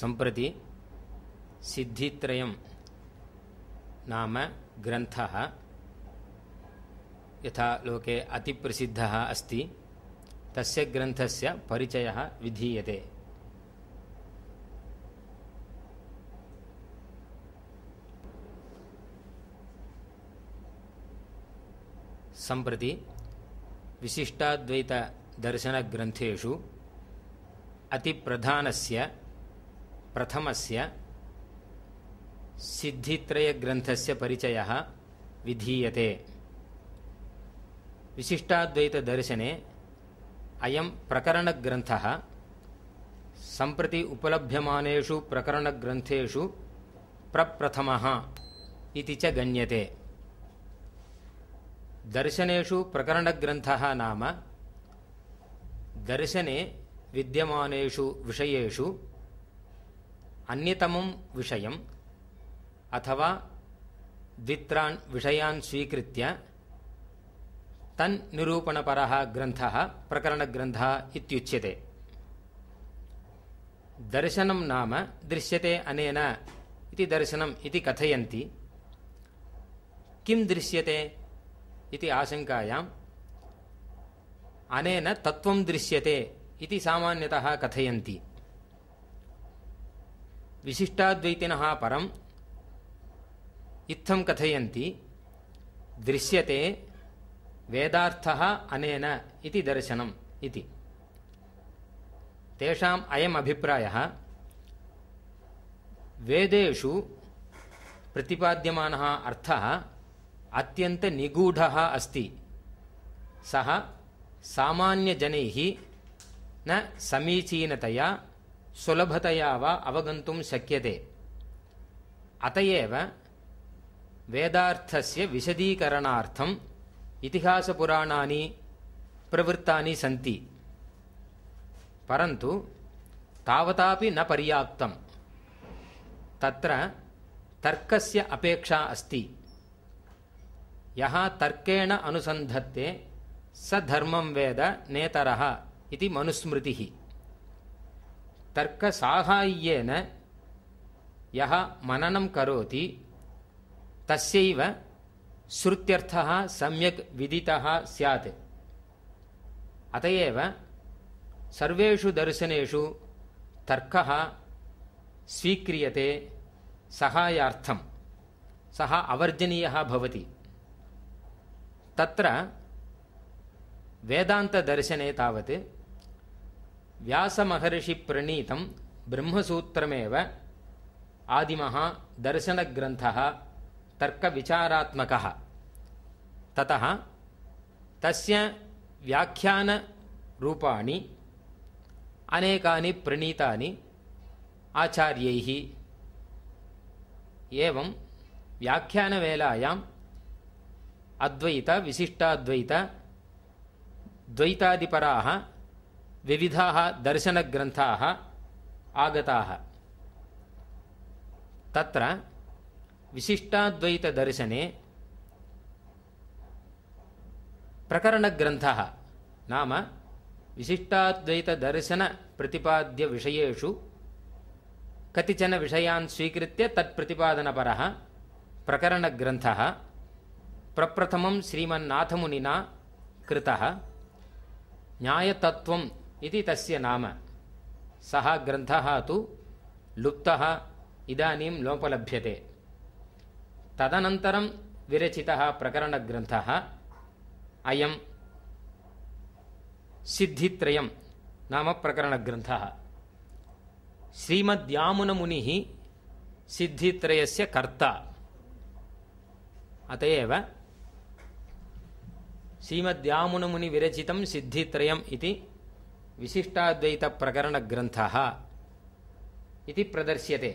संप्रति सिद्धित्रयम् नाम ग्रन्थः यथा लोके अतिप्रसिद्धः अस्ति तस्य ग्रन्थस्य परिचयः विधीयते सम्प्रति विशिष्टाद्वैतदर्शनग्रन्थेषु अतिप्रधानस्य प्रथम सिद्धित्रयग्रन्थस्य परिचयः विधीयते विशिष्टाद्वैतदर्शने अयं प्रकरणग्रन्थः सम्प्रति उपलभ्यमानेषु प्रकरणग्रन्थेषु प्रप्रथमः इति च गण्यते दर्शनेषु प्रकरणग्रन्थः नाम दर्शने विद्यमु विषयेषु अन्यतमं विषय अथवा द्वित्रान् विषयान स्वीकृत तन्निरूपणपरः ग्रंथ प्रकरणग्रंथ इुच्य दर्शन नाम दृश्यते अनेन इति दर्शनम् इति कथयन्ति किं दृश्यते इति आशङ्कायाम् अनेन तत्त्वं दृश्यते इति सामान्यतः कथयन्ति विशिष्टाद्वैतिनः परम् इत्थं कथयन्ति दृश्यते वेदार्थः अनेन इति दर्शनम् इति तेषाम् अयम् अभिप्रायः वेदेषु प्रतिपाद्यमानः अर्थः अत्यन्तनिगूढः अस्ति सः सामान्यजनैः न समीचीनतया சுலபதையா வா அவகந்தும் சக்கியதே அத்தையேவ வேதார்த்தசிய விசதீகரணார்த்தம் இதிகாசபுராணானி பிரவृत्तानि சந்தி பரந்து தாவதாபி ந பரியாப்தம் தத்ர தர்க்கஸ்ய அபேக்ஷா அஸ்தி யஹா தர்க்கேண அனுசந்தத்தே ச தர்மம் வேத நேதரஹ இது மனுஸ்மிருதிஹி तर्कसाहाय्येन यः मननं करोति तस्यैव श्रुत्यर्थः सम्यक् विदितः स्यात् अत एव सर्वेषु दर्शनेषु तर्कः स्वीक्रियते सहायार्थं सः अवर्जनीयः भवति तत्र वेदान्तदर्शने तावत् व्यासमहर्षिप्रणीतं ब्रह्मसूत्रमेव आदिमः दर्शनग्रन्थः तर्कविचारात्मकः ततः तस्य व्याख्यानरूपाणि अनेकानि प्रणीतानि आचार्यैः एवं व्याख्यानवेलायाम् अद्वैतविशिष्टाद्वैतद्वैतादिपराः विविधाः दर्शनग्रन्थाः आगताः तत्र विशिष्टाद्वैतदर्शने प्रकरणग्रन्थः नाम विशिष्टाद्वैतदर्शनप्रतिपाद्यविषयेषु कतिचन विषयान् स्वीकृत्य तत्प्रतिपादनपरः प्रकरणग्रन्थः प्रप्रथमं श्रीमन्नाथमुनिना कृतः न्यायतत्त्वं इति तस्य नाम सः ग्रन्थः तु लुप्तः इदानीं लोपलभ्यते तदनन्तरं विरचितः प्रकरणग्रन्थः अयं सिद्धित्रयं नाम प्रकरणग्रन्थः श्रीमद्यामुनमुनिः सिद्धित्रयस्य कर्ता अत एव श्रीमद्यामुनमुनिविरचितं सिद्धित्रयम् इति विशिष्टाद्वैतप्रकरणग्रन्थः इति प्रदर्श्यते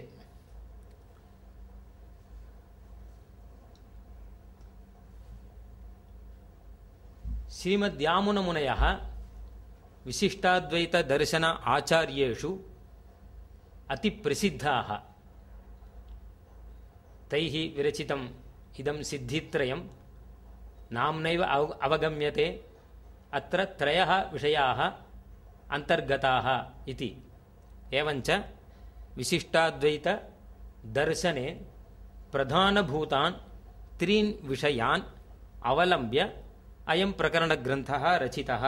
श्रीमद्यामुनमुनयः आचार्यु अति अतिप्रसिद्धाः तैः विरचितम् इदं सिद्धित्रयं नाम्नैव अवगम्यते अत्र त्रयः विषयाः अन्तर्गताः इति एवञ्च विशिष्टाद्वैतदर्शने प्रधानभूतान् त्रीन् विषयान् अवलम्ब्य अयं प्रकरणग्रन्थः रचितः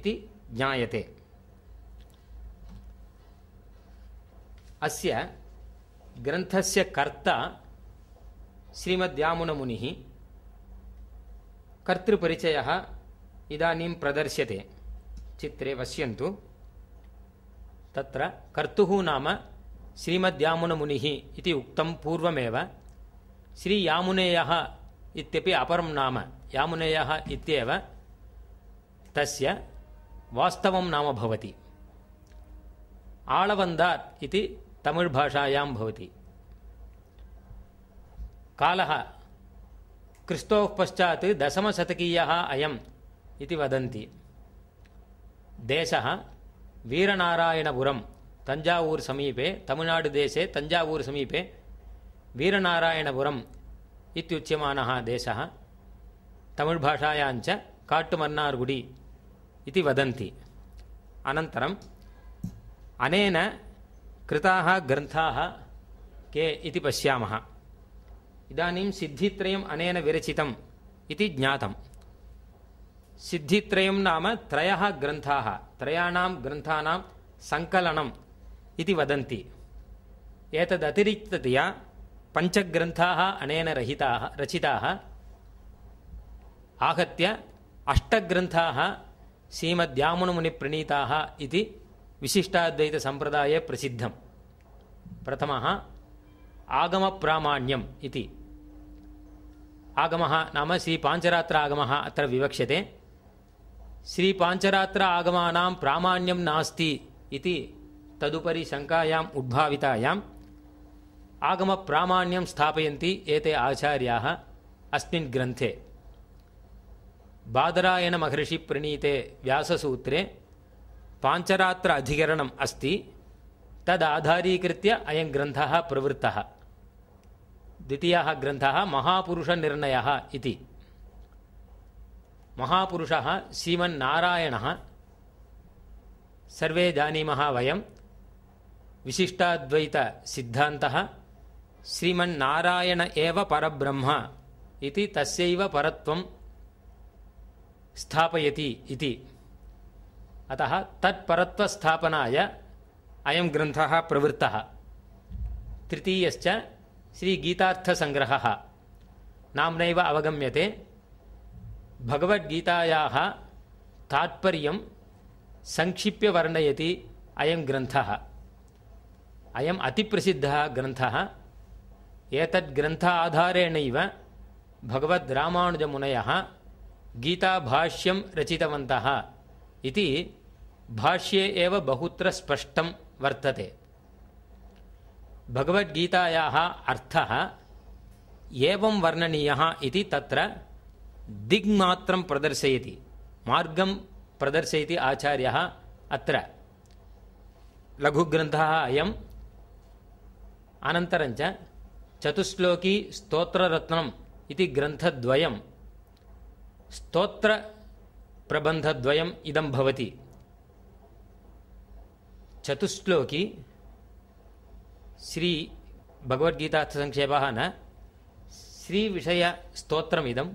इति ज्ञायते अस्य ग्रन्थस्य कर्ता श्रीमद्यामुनमुनिः कर्तृपरिचयः इदानीं प्रदर्श्यते चित्रे पश्यन्तु तत्र कर्तुः नाम श्रीमद्यामुनमुनिः इति उक्तं पूर्वमेव श्रीयामुनेयः इत्यपि अपरं नाम यामुनेयः इत्येव तस्य वास्तवं नाम भवति आळवन्दात् इति तमिळ्भाषायां भवति कालः क्रिस्तोः पश्चात् दशमशतकीयः अयम् इति वदन्ति देश वीरनारायणपुरं तंजावूर समीपे तमिळुनाडुदेशे तञ्जावूर् समीपे वीरनारायणपुरम् इत्युच्यमानः देशः तमिळ्भाषायाञ्च काट्टुमन्नार्गुडि इति वदन्ति अनन्तरम् अनेन कृताः ग्रन्थाः के इति पश्यामः इदानीं सिद्धित्रयम् अनेन विरचितम् इति ज्ञातम् ಸಿ ನಮ್ಮ ತ್ರಯ ಗ್ರಂಥ ತ್ರಕಲನ ಎರಿಕ್ತೆಯ ಪಂಚಗ್ರಂಥ ಅನೇಕ ರಹಿತ ರಚಿ ಆಹತ್ಯ ಅಷ್ಟಗ್ರಂಥ ಶ್ರೀಮದ್ದಮನ ಮುನಿ ಪ್ರಣೀತ ವಿಶಿಷ್ಟಾದ್ವೈತ ಸಂಪ್ರದೇ ಪ್ರಸಿದ್ಧ ಪ್ರಥಮ ಆಗಮ್ಯಂ ಆಗಮ ನಾಚರ ಅವಕ್ಷ್ಯತೆ श्री पांचरात्र आगमानां प्रामाण्यं नास्ति इति तदुपरि शङ्कायाम् उद्भावितायाम् आगमप्रामाण्यं स्थापयन्ति एते आचार्याः अस्मिन् ग्रन्थे बादरायणमहर्षिप्रणीते व्याससूत्रे पाञ्चरात्र अधिकरणम् अस्ति तदाधारीकृत्य अयं ग्रन्थः प्रवृत्तः द्वितीयः ग्रन्थः महापुरुषनिर्णयः इति महापुरुषः श्रीमन्नारायणः सर्वे जानीमः वयं विशिष्टाद्वैतसिद्धान्तः श्रीमन्नारायण एव परब्रह्म इति तस्यैव परत्वं स्थापयति इति अतः तत्परत्वस्थापनाय अयं ग्रन्थः प्रवृत्तः तृतीयश्च श्रीगीतार्थसङ्ग्रहः नाम्नैव अवगम्यते भगवद्गीतायाः तात्पर्यं संक्षिप्य वर्णयति अयं ग्रन्थः अयम् अतिप्रसिद्धः ग्रन्थः एतद्ग्रन्थ आधारेणैव भगवद्रामानुजमुनयः गीताभाष्यं रचितवन्तः इति भाष्ये एव बहुत्र स्पष्टं वर्तते भगवद्गीतायाः अर्थः एवं वर्णनीयः इति तत्र దిగ్మాత్రం ప్రదర్శయతి మార్గం ప్రదర్శయతి ఆచార్య అత్ర లఘుగ్రంథ అయం అనంతరం చతుశ్లోకీ స్తోత్రరత్నం ఇది గ్రంథద్వయం స్తోత్ర ప్రబంధద్వయం ఇదం భవతి చతుశ్లోకి శ్రీ భగవద్గీతార్థ సంక్షేప శ్రీ విషయ స్తోత్రమిదం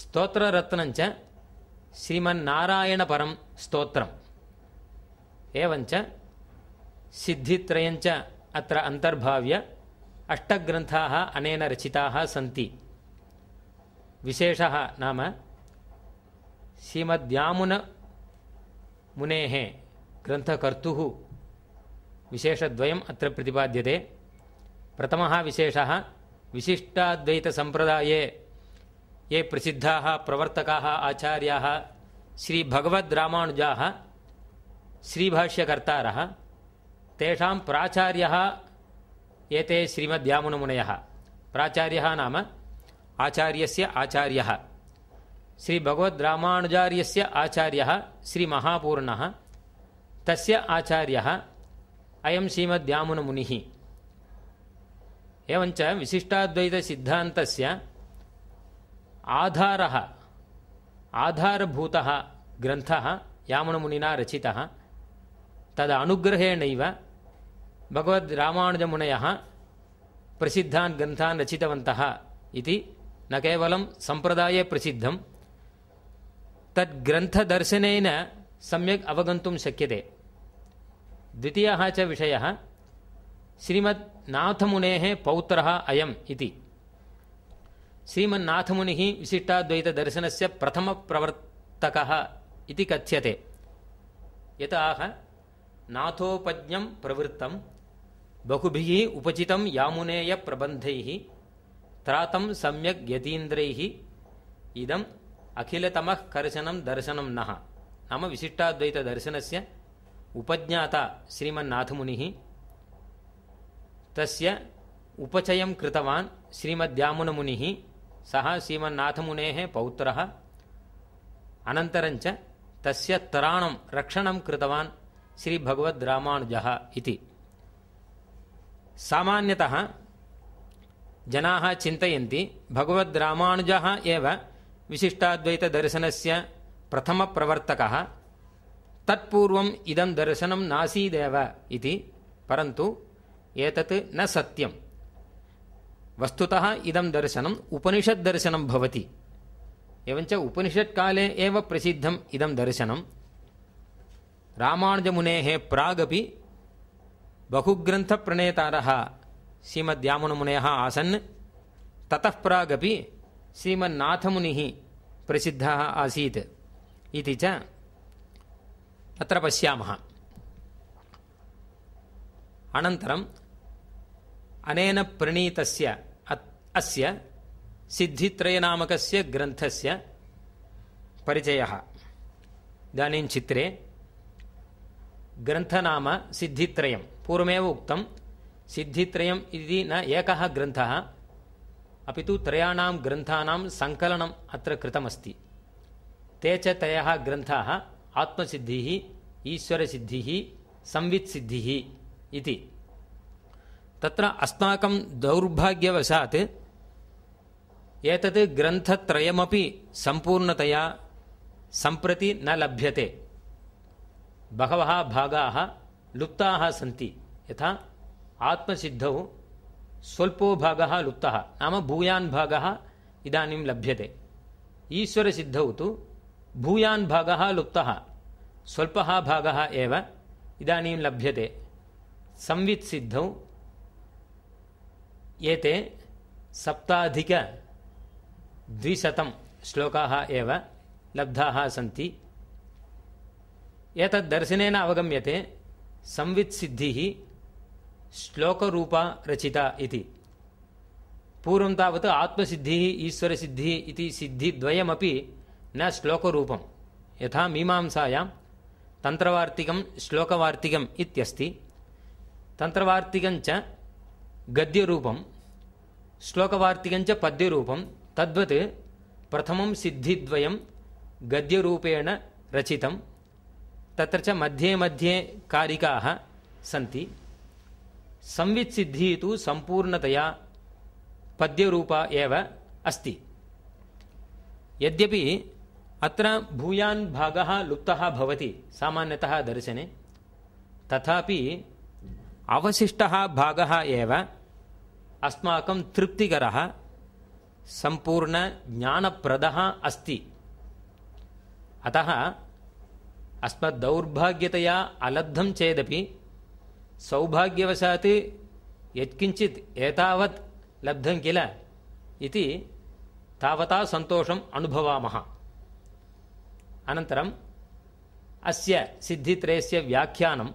స్తోత్రరత్నంచ శ్రీమన్నారాయణపరం స్తోత్రం ఏవంచ సిద్ధిత్రయంచ అత్ర అంతర్భావ్య అష్టగ్రంథాः అనేన రచితాः సంతి విశేషः నామ శ్రీమద్యామున మునేः ग्रन्थकर्तुः विशेषद्वयम् अत्र प्रतिपाद्यते प्रथमः विशेषः विशिष्टाद्वैतसम्प्रदाये ये प्रसिद्धाः प्रवर्तकाः आचार्याः श्रीभगवद्रामानुजाः श्रीभाष्यकर्तारः तेषां प्राचार्यः एते श्रीमद्यामुनमुनयः प्राचार्यः नाम आचार्यस्य आचार्यः श्रीभगवद्रामानुजार्यस्य आचार्यः श्रीमहापूर्णः तस्य आचार्यः अयं श्रीमद्यामुनमुनिः एवञ्च विशिष्टाद्वैतसिद्धान्तस्य आधार आधारभूतः ग्रन्थः यामणमुनिना रचितः तद् अनुग्रहेणैव भगवद् रामानुजमुनयः प्रसिद्धान् ग्रन्थान् रचितवन्तः इति न केवलं सम्प्रदाये प्रसिद्धं तद्ग्रन्थदर्शनेन सम्यक् अवगन्तुं शक्यते द्वितीयः च विषयः श्रीमद्नाथमुनेः पौत्रः इति श्रीमन्नाथमुनिः विशिष्टाद्वैतदर्शनस्य प्रथमप्रवर्तकः इति कथ्यते यतः प्रवृत्त बहु बहुभिः यामुनेय प्रबंध त्रातं सम्यक् यतीन्द्रैः इदम् अखिलतमः कर्शनं दर्शनं नः नाम विशिष्टाद्वैतदर्शनस्य उपज्ञाता श्रीमन्नाथमुनिः तस्य उपचयं कृतवान् श्रीमद्यामुनमुनिः सः श्रीमन्नाथमुनेः पौत्रः अनन्तरञ्च तस्य तराणं रक्षणं कृतवान् श्रीभगवद्रामानुजः इति सामान्यतः जनाः चिन्तयन्ति भगवद्रामानुजः एव विशिष्टाद्वैतदर्शनस्य प्रथमप्रवर्तकः तत्पूर्वम् इदं दर्शनं नासीदेव इति परन्तु एतत् न सत्यम् वस्तुतः इदं दर्शनम् उपनिषद्दर्शनं भवति एवञ्च उपनिषत्काले एव प्रसिद्धम् इदं दर्शनं रामानुजमुनेः प्रागपि बहुग्रन्थप्रणेतारः श्रीमद्यामुनमुनयः आसन् ततः प्रागपि श्रीमन्नाथमुनिः प्रसिद्धः आसीत् इति च अत्र पश्यामः अनन्तरं अनेन प्रणीतस्य अस्य सिद्धित्रयनामकस्य ग्रन्थस्य परिचयः इदानीं चित्रे ग्रन्थनाम सिद्धित्रयं पूर्वमेव उक्तं सिद्धित्रयम् इति न एकः ग्रन्थः अपि तु त्रयाणां ग्रन्थानां सङ्कलनम् अत्र कृतमस्ति ते च त्रयः ग्रन्थाः आत्मसिद्धिः ईश्वरसिद्धिः संवित्सिद्धिः इति तत्र अस्माकं दौर्भाग्यवशात् एतत् ग्रन्थत्रयमपि सम्पूर्णतया सम्प्रति न लभ्यते बहवः भागाः लुप्ताः सन्ति यथा आत्मसिद्धौ स्वल्पो भागः लुप्तः नाम भूयान् भागः इदानीं लभ्यते ईश्वरसिद्धौ तु भूयान् भागः लुप्तः स्वल्पः भागः एव इदानीं लभ्यते संवित्सिद्धौ एते सप्ताधिकद्विशतं श्लोकाः एव लब्धाः सन्ति एतद्दर्शनेन अवगम्यते संवित्सिद्धिः श्लोकरूपा रचिता इति पूर्वं तावत् आत्मसिद्धिः ईश्वरसिद्धिः इति सिद्धिद्वयमपि न श्लोकरूपं यथा मीमांसायां तन्त्रवार्तिकं श्लोकवार्तिकम् इत्यस्ति तन्त्रवार्तिकञ्च गद्यरूपं श्लोकवार्तिकञ्च पद्यरूपं तद्वत् प्रथमं सिद्धिद्वयं गद्यरूपेण रचितं तत्र च मध्ये मध्ये कारिकाः सन्ति संवित्सिद्धिः तु सम्पूर्णतया पद्यरूपा एव अस्ति यद्यपि अत्र भूयान् भागः लुप्तः भवति सामान्यतः दर्शने तथापि अवशिष्टः भागः एव अस्माकं तृप्तिकरः सम्पूर्णज्ञानप्रदः अस्ति अतः अस्मद्दौर्भाग्यतया अलब्धं चेदपि सौभाग्यवशात् यत्किञ्चित् एतावत् लब्धं किल इति तावता सन्तोषम् अनुभवामः अनन्तरम् अस्य सिद्धित्रयस्य व्याख्यानं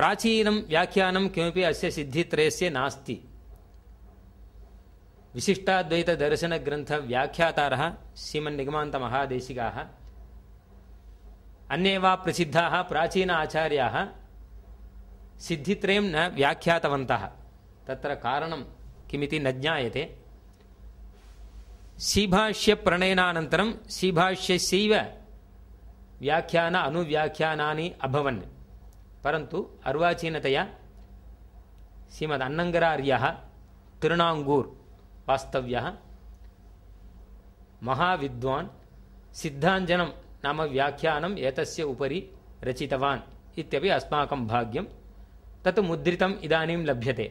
प्राचीनं व्याख्यानं किमपि अस्य सिद्धित्रयस्य नास्ति विशिष्टाद्वैतदर्शनग्रन्थव्याख्यातारः श्रीमन्निगमान्तमहादेशिकाः अन्ये वा प्रसिद्धाः प्राचीन आचार्याः सिद्धित्रयं न व्याख्यातवन्तः तत्र कारणं किमिति न ज्ञायते सीभाष्यप्रणयनानन्तरं सीभाष्यस्यैव व्याख्यान अनुव्याख्यानानि अभवन् परंतु अर्वाचीनतया श्रीमद् अन्नङ्गरार्यः तिरुणाङ्गूर् वास्तव्यः महाविद्वान् सिद्धाञ्जनं नाम व्याख्यानम् एतस्य उपरि रचितवान् इत्यपि अस्माकं भाग्यं तत् मुद्रितम् इदानीं लभ्यते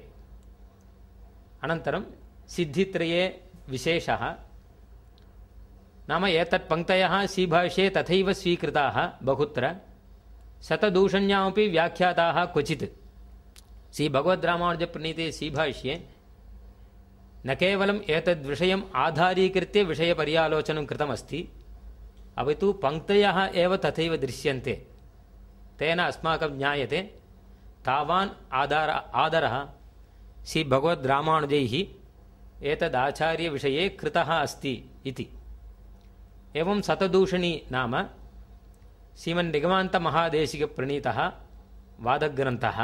अनन्तरं सिद्धित्रये विशेषः नाम एतत् पङ्क्तयः सीभाष्ये तथैव स्वीकृताः बहुत्र शतदूषण्यामपि व्याख्याताः क्वचित् प्रणीते श्रीभाष्ये न केवलम् एतद्विषयम् आधारीकृत्य विषयपर्यालोचनं कृतमस्ति अपि तु पङ्क्तयः एव तथैव दृश्यन्ते तेन अस्माकं ज्ञायते तावान् आधार आदरः श्रीभगवद्रामानुजैः एतदाचार्यविषये कृतः अस्ति इति एवं सतदूषणी नाम ಶ್ರೀಮನ್ನಿಗಮಾಂತಮಹಾದೇಶಿಗೆ ಪ್ರಣೀತಃ ವಾದಗ್ರಂಥಃ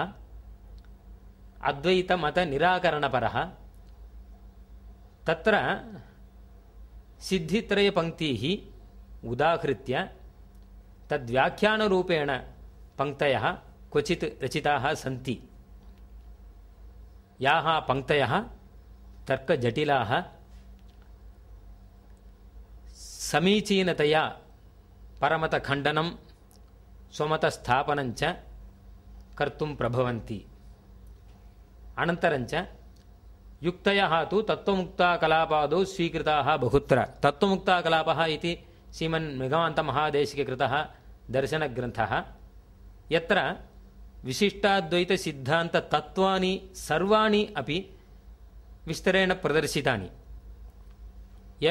अद्वैतमतनिराकरणपरः तत्र सिद्धित्रयपङ्क्तीः उदाहृत्य तद्व्याख्यानरूपेण पङ्क्तयः क्वचित् रचिताः सन्ति याः पङ्क्तयः तर्कजटिलाः समीचीनतया పరమత ఖండనం స్వమత స్థాపనంచ కర్తుం ప్రభవంతి అనంతరంచ యుక్తయ తు తత్వముక్తా కలాపాదో స్వీకృతా బహుత్ర తత్వముక్తా కలాప ఇది శ్రీమన్ మృగవంత మహాదేశికృత దర్శనగ్రంథ ఎత్ర విశిష్టాద్వైత సిద్ధాంత తత్వాని సర్వాణి అపి విస్తరేణ ప్రదర్శితాని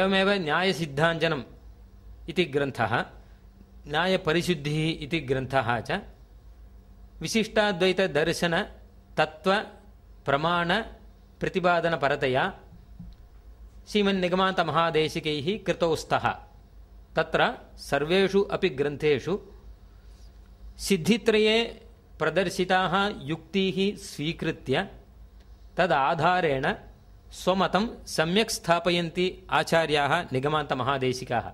ఏమేవ న్యాయసిద్ధాంజనం ఇది గ్రంథ न्यायपरिशुद्धिः इति ग्रन्थः च विशिष्टाद्वैतदर्शनतत्त्वप्रमाणप्रतिपादनपरतया श्रीमन्निगमान्तमहादेशिकैः कृतौ स्तः तत्र सर्वेषु अपि ग्रन्थेषु सिद्धित्रये प्रदर्शिताः युक्तीः स्वीकृत्य तदाधारेण स्वमतं सम्यक् स्थापयन्ति आचार्याः निगमान्तमहादेशिकाः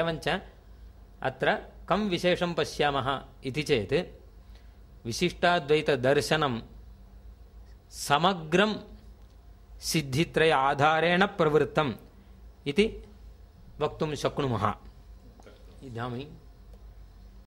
एवञ्च अत्र कं विशेषं पश्यामः इति चेत् विशिष्टाद्वैतदर्शनं समग्रं सिद्धित्रय आधारेण प्रवृत्तम् इति वक्तुं शक्नुमः इदानीं